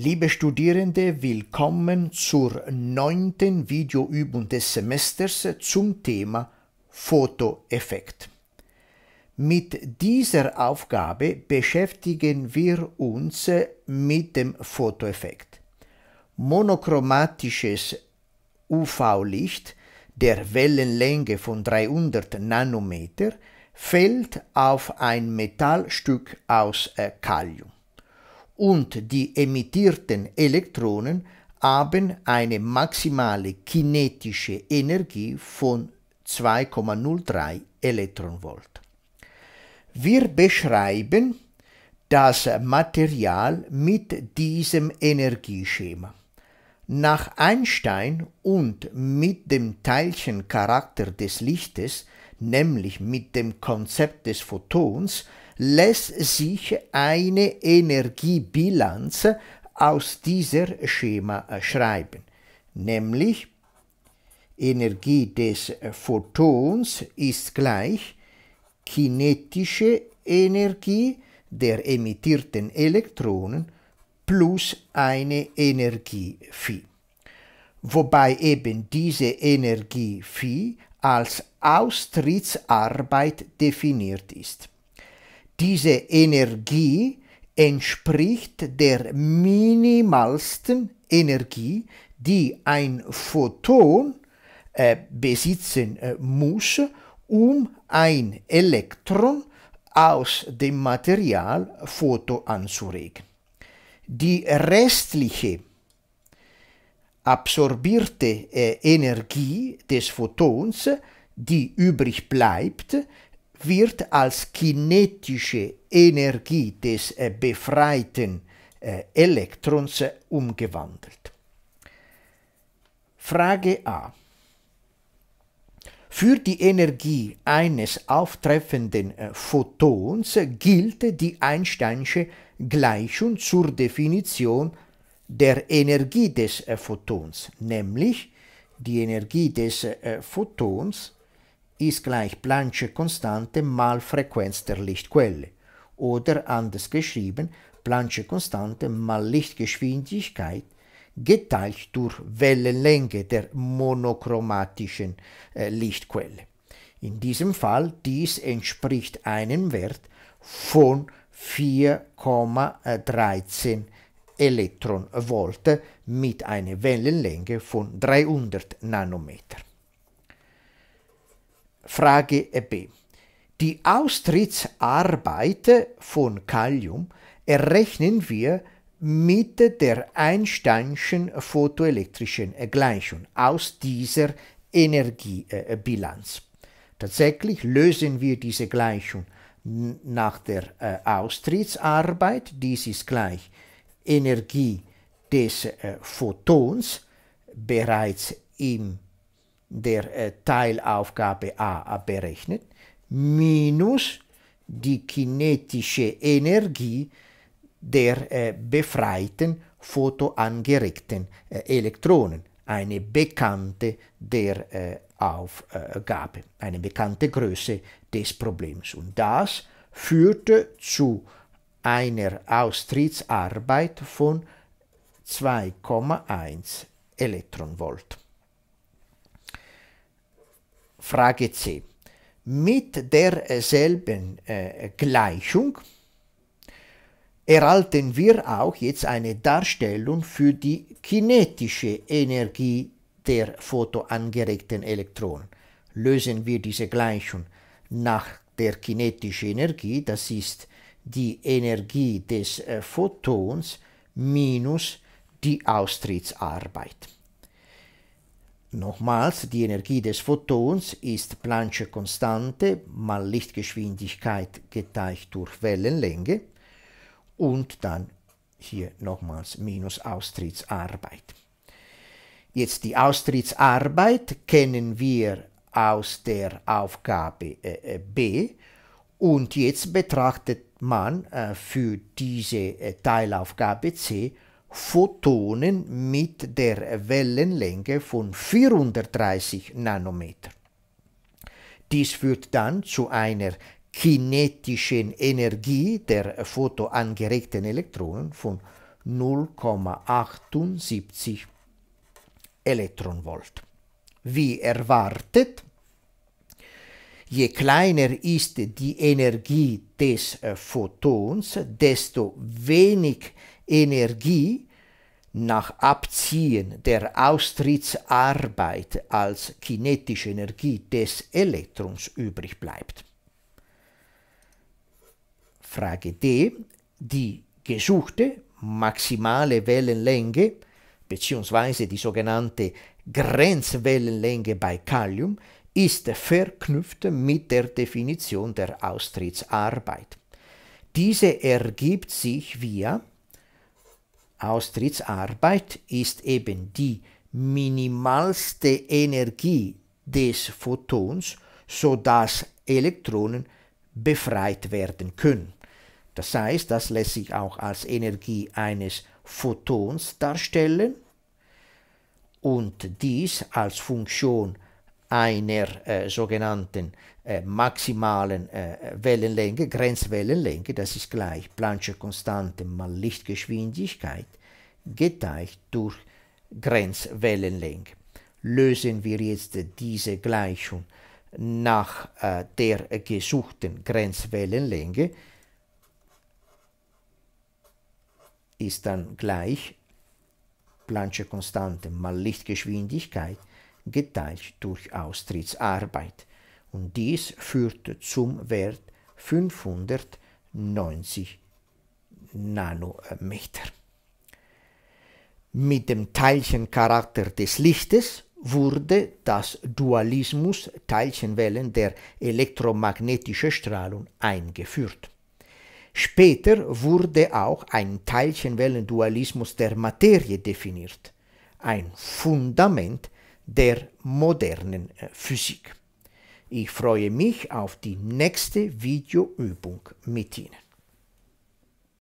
Liebe Studierende, willkommen zur neunten Videoübung des Semesters zum Thema Fotoeffekt. Mit dieser Aufgabe beschäftigen wir uns mit dem Fotoeffekt. Monochromatisches UV-Licht der Wellenlänge von 300 Nanometer fällt auf ein Metallstück aus äh, Kalium und die emittierten Elektronen haben eine maximale kinetische Energie von 2,03 Elektronenvolt. Wir beschreiben das Material mit diesem Energieschema. Nach Einstein und mit dem Teilchencharakter des Lichtes nämlich mit dem Konzept des Photons, lässt sich eine Energiebilanz aus dieser Schema schreiben, nämlich Energie des Photons ist gleich kinetische Energie der emittierten Elektronen plus eine Energie Phi. Wobei eben diese Energie Phi als Austrittsarbeit definiert ist. Diese Energie entspricht der minimalsten Energie, die ein Photon äh, besitzen äh, muss, um ein Elektron aus dem Material Photo anzuregen. Die restliche absorbierte äh, Energie des Photons, die übrig bleibt, wird als kinetische Energie des äh, befreiten äh, Elektrons umgewandelt. Frage A. Für die Energie eines auftreffenden Photons gilt die Einsteinsche Gleichung zur Definition der Energie des äh, Photons, nämlich die Energie des äh, Photons ist gleich Planck-Konstante mal Frequenz der Lichtquelle oder anders geschrieben Planck-Konstante mal Lichtgeschwindigkeit geteilt durch Wellenlänge der monochromatischen äh, Lichtquelle. In diesem Fall dies entspricht einem Wert von 4,13 Elektronvolt mit einer Wellenlänge von 300 Nanometer. Frage B. Die Austrittsarbeit von Kalium errechnen wir mit der Einsteinschen photoelektrischen Gleichung aus dieser Energiebilanz. Tatsächlich lösen wir diese Gleichung nach der äh, Austrittsarbeit, dies ist gleich Energie des äh, Photons bereits in der äh, Teilaufgabe A berechnet, minus die kinetische Energie der äh, befreiten photoangeregten äh, Elektronen, eine bekannte der äh, Aufgabe, eine bekannte Größe des Problems. Und das führte zu einer Austrittsarbeit von 2,1 Elektronenvolt. Frage C. Mit derselben äh, Gleichung erhalten wir auch jetzt eine Darstellung für die kinetische Energie der photoangeregten Elektronen. Lösen wir diese Gleichung nach der kinetischen Energie, das ist die Energie des äh, Photons minus die Austrittsarbeit. Nochmals, die Energie des Photons ist Planck'sche Konstante mal Lichtgeschwindigkeit geteilt durch Wellenlänge und dann hier nochmals minus Austrittsarbeit. Jetzt die Austrittsarbeit kennen wir aus der Aufgabe äh, äh, B und jetzt betrachtet man äh, für diese äh, Teilaufgabe C Photonen mit der Wellenlänge von 430 Nanometer. Dies führt dann zu einer kinetischen Energie der photoangeregten Elektronen von 0,78 Elektronenvolt. Wie erwartet Je kleiner ist die Energie des äh, Photons, desto wenig Energie nach Abziehen der Austrittsarbeit als kinetische Energie des Elektrons übrig bleibt. Frage D. Die gesuchte maximale Wellenlänge bzw. die sogenannte Grenzwellenlänge bei Kalium ist verknüpft mit der Definition der Austrittsarbeit. Diese ergibt sich via Austrittsarbeit ist eben die minimalste Energie des Photons, sodass Elektronen befreit werden können. Das heißt, das lässt sich auch als Energie eines Photons darstellen und dies als Funktion einer äh, sogenannten äh, maximalen äh, Wellenlänge, Grenzwellenlänge, das ist gleich Planck-Konstante mal Lichtgeschwindigkeit, geteilt durch Grenzwellenlänge. Lösen wir jetzt diese Gleichung nach äh, der gesuchten Grenzwellenlänge, ist dann gleich Planck-Konstante mal Lichtgeschwindigkeit geteilt durch Austrittsarbeit und dies führte zum Wert 590 Nanometer. Mit dem Teilchencharakter des Lichtes wurde das Dualismus Teilchenwellen der elektromagnetischen Strahlung eingeführt. Später wurde auch ein Teilchenwellendualismus der Materie definiert, ein Fundament der modernen äh, Physik. Ich freue mich auf die nächste Videoübung mit Ihnen.